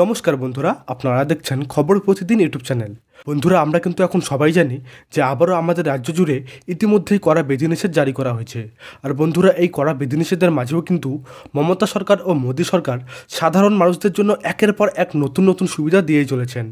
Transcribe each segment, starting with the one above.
নমস্কার বন্ধুরা আপনারা দেখছেন খবর প্রতিদিন ইউটিউব চ্যানেল বন্ধুরা আমরা কিন্তু এখন সবাই জানি যে আবারও আমাদের রাজ্য জুড়ে ইতিমধ্যেই কড়া বিধিনিষেধ জারি করা হয়েছে আর বন্ধুরা এই কড়া বিধিনিষেধের মাঝেও কিন্তু মমতা সরকার ও মোদী সরকার সাধারণ মানুষদের জন্য একের পর এক নতুন নতুন সুবিধা দিয়েই চলেছেন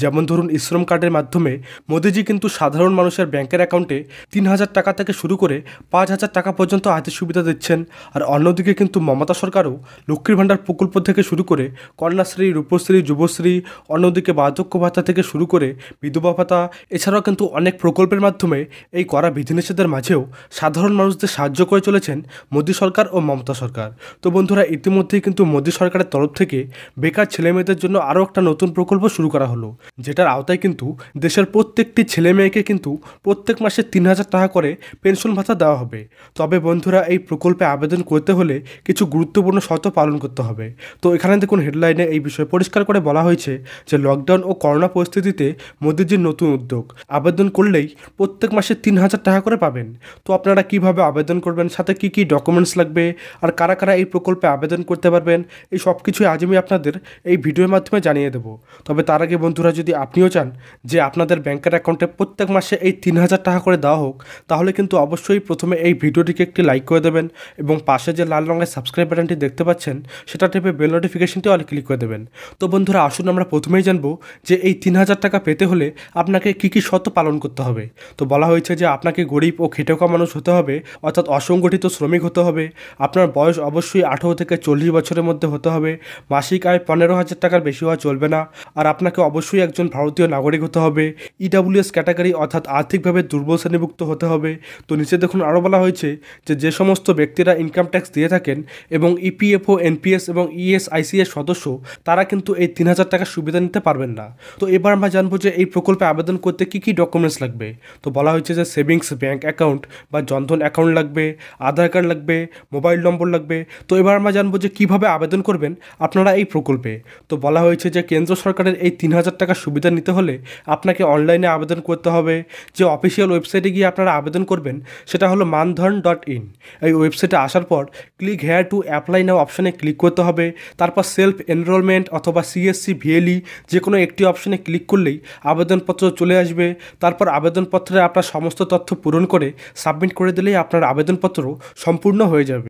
যেমন ধরুন ইশ্রম কার্ডের মাধ্যমে মোদীজি কিন্তু সাধারণ মানুষের ব্যাংকের অ্যাকাউন্টে তিন হাজার টাকা থেকে শুরু করে পাঁচ হাজার টাকা পর্যন্ত হাতে সুবিধা দিচ্ছেন আর অন্যদিকে কিন্তু মমতা সরকারও লক্ষ্মীর ভাণ্ডার প্রকল্প থেকে শুরু করে কন্যাশ্রী রূপশ্রী যুবশ্রী অন্যদিকে বার্ধক্য ভাতা থেকে শুরু করে বিধবা ভাতা এছাড়াও কিন্তু অনেক প্রকল্পের মাধ্যমে এই করা বিধিনিষেধের মাঝেও সাধারণ মানুষদের সাহায্য করে চলেছেন মোদী সরকার ও মমতা সরকার তো বন্ধুরা ইতিমধ্যেই কিন্তু মোদী সরকারের তরফ থেকে বেকার ছেলেমেয়েদের জন্য আরও একটা নতুন প্রকল্প শুরু করা হলো যেটার আওতায় কিন্তু দেশের প্রত্যেকটি ছেলে মেয়েকে কিন্তু প্রত্যেক মাসে তিন হাজার টাকা করে পেনশন ভাতা দেওয়া হবে তবে বন্ধুরা এই প্রকল্পে আবেদন করতে হলে কিছু গুরুত্বপূর্ণ শর্ত পালন করতে হবে তো এখানে দেখুন হেডলাইনে এই বিষয়ে পরিষ্কার করে বলা হয়েছে যে লকডাউন ও করোনা পরিস্থিতিতে মোদীজির নতুন উদ্যোগ আবেদন করলেই প্রত্যেক মাসে তিন হাজার টাকা করে পাবেন তো আপনারা কিভাবে আবেদন করবেন সাথে কি কি ডকুমেন্টস লাগবে আর কারা কারা এই প্রকল্পে আবেদন করতে পারবেন এই সব কিছুই আজ আমি আপনাদের এই ভিডিওর মাধ্যমে জানিয়ে দেবো তবে তার আগে বন্ধুরা যদি আপনিও চান যে আপনাদের ব্যাংকের অ্যাকাউন্টে প্রত্যেক মাসে এই তিন হাজার টাকা করে দেওয়া হোক তাহলে কিন্তু অবশ্যই প্রথমে এই ভিডিওটিকে একটি লাইক করে দেবেন এবং পাশে যে লাল রঙের সাবস্ক্রাইব বাটনটি দেখতে পাচ্ছেন সেটা টেপে বেল নোটিফিকেশনটি অল ক্লিক করে দেবেন তো বন্ধুরা আসুন আমরা প্রথমেই জানবো যে এই তিন হাজার টাকা পেতে হলে আপনাকে কী কী শর্ত পালন করতে হবে তো বলা হয়েছে যে আপনাকে গরিব ও খেটে মানুষ হতে হবে অর্থাৎ অসংগঠিত শ্রমিক হতে হবে আপনার বয়স অবশ্যই আঠেরো থেকে চল্লিশ বছরের মধ্যে হতে হবে মাসিক আয় পনেরো হাজার টাকার বেশি হওয়া চলবে না আর আপনাকে অবশ্যই একজন ভারতীয় নাগরিক হতে হবে ইডাব্লিউএস e ক্যাটাগরি অর্থাৎ আর্থিকভাবে দুর্বল শ্রেণীভুক্ত হতে হবে তো নিচে দেখুন আরও বলা হয়েছে যে যে সমস্ত ব্যক্তিরা ইনকাম ট্যাক্স দিয়ে থাকেন এবং ইপিএফও e এনপিএস এবং ইএসআইসি e এর সদস্য তারা কিন্তু এই তিন হাজার টাকার সুবিধা নিতে পারবেন না তো এবার আমরা জানবো যে এই প্রকল্পে আবেদন করতে কী কী ডকুমেন্টস লাগবে তো বলা হয়েছে যে সেভিংস ব্যাঙ্ক অ্যাকাউন্ট বা জনধন অ্যাকাউন্ট লাগবে আধার কার্ড লাগবে মোবাইল নম্বর লাগবে তো এবার আমরা জানবো যে কীভাবে আবেদন করবেন আপনারা এই প্রকল্পে তো বলা হয়েছে যে কেন্দ্র সরকারের এই তিন হাজার টাকা সুবিধা নিতে হলে আপনাকে অনলাইনে আবেদন করতে হবে যে অফিসিয়াল ওয়েবসাইটে গিয়ে আপনারা আবেদন করবেন সেটা হলো মানধন ডট ইন এই ওয়েবসাইটে আসার পর click here to apply now অপশানে ক্লিক করতে হবে তারপর সেলফ এনরোলমেন্ট অথবা সিএসসি ভিএলই e যে কোনো একটি অপশানে ক্লিক করলেই আবেদনপত্র চলে আসবে তারপর আবেদনপত্রে আপনার সমস্ত তথ্য পূরণ করে সাবমিট করে দিলেই আপনার আবেদনপত্র সম্পূর্ণ হয়ে যাবে